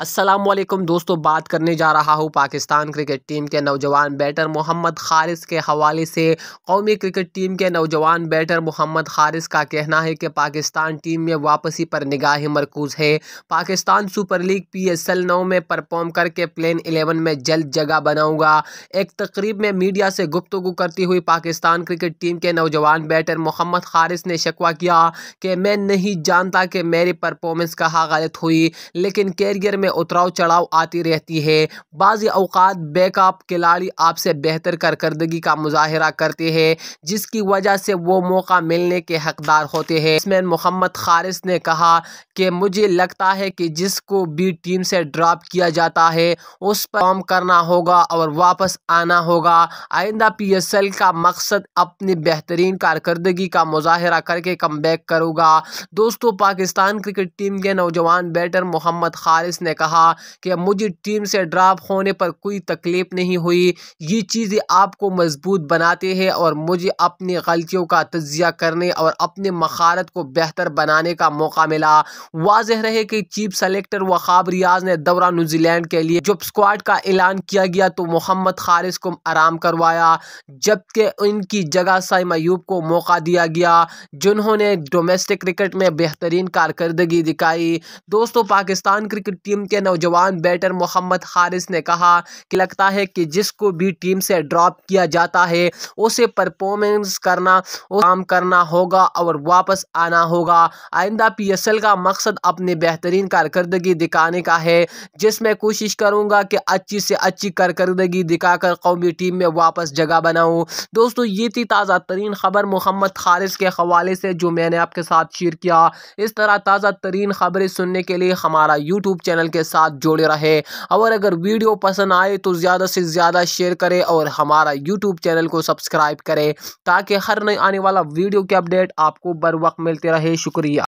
असलम दोस्तों बात करने जा रहा हूँ पाकिस्तान क्रिकेट टीम के नौजवान बैटर मोहम्मद खारिस के हवाले से कौमी क्रिकेट टीम के नौजवान बैटर मोहम्मद खारिस का कहना है कि पाकिस्तान टीम में वापसी पर निगाह मरकूज है Pakistan super league P S L नौ में परफॉर्म करके प्लेन एलेवन में जल्द जगह बनाऊँगा एक तकरीब में मीडिया से गुफ्तु करती हुई पाकिस्तान क्रिकेट टीम के नौजवान बैटर मोहम्मद खारिस ने शकवा किया कि मैं नहीं जानता कि मेरी परफॉर्मेंस कहाँ गलत हुई लेकिन कैरियर में में उतराव चढ़ाव आती रहती है बाज़ अवकात बैकअप खिलाड़ी आपसे बेहतर कारकर्दगी का मुजाहरा करते हैं जिसकी वजह से वो मौका मिलने के हकदार होते हैं इसमें मोहम्मद खारिस ने कहा कि मुझे लगता है कि जिसको भी टीम से ड्रॉप किया जाता है उस पर काम करना होगा और वापस आना होगा आइंदा पी एस एल का मकसद अपनी बेहतरीन कारकर्दगी का मुजाहरा करके कम बैक करूँगा दोस्तों पाकिस्तान क्रिकेट टीम के नौजवान बैटर मोहम्मद खारिस ने कहा कि मुझे टीम से ड्राप होने पर कोई तकलीफ़ नहीं हुई ये चीज़ें आपको मजबूत बनाते हैं और मुझे अपनी गलतियों का तजिया करने और अपने मखारत को बेहतर बनाने का मौका मिला वाज रहे कि चीफ सेलेक्टर वखाब रियाज ने दौरा न्यूजीलैंड के लिए जब स्क्वाड का ऐलान किया गया तो मोहम्मद खारिज को आराम करवाया जबकि उनकी जगह साइम को मौका दिया गया जिन्होंने डोमेस्टिक क्रिकेट में बेहतरीन कारकर्दगी दिखाई दोस्तों पाकिस्तान क्रिकेट टीम के नौजवान बैटर मोहम्मद हारिस ने कहा कि लगता है कि जिसको भी टीम से ड्रॉप किया जाता है उसे परफॉर्मेंस करना काम करना होगा और वापस आना होगा आइंदा पी का मकसद अपनी बेहतरीन कारकर्दगी दिखाने का है जिसमें कोशिश करूँगा कि अच्छी से अच्छी कारकर्दगी दिखाकर कौमी टीम में वापस जगह बनाऊँ दोस्तों ये थी ताज़ा तरीन खबर मोहम्मद खारिज के हवाले से जो मैंने आपके साथ शेयर किया इस तरह ताज़ा तरीन खबरें सुनने के लिए हमारा यूट्यूब चैनल के साथ जुड़े रहे और अगर वीडियो पसंद आए तो ज़्यादा से ज़्यादा शेयर करें और हमारा यूट्यूब चैनल को सब्सक्राइब करें ताकि हर नए आने वाला वीडियो के अपडेट आपको बर वक्त मिलते रहे शुक्रिया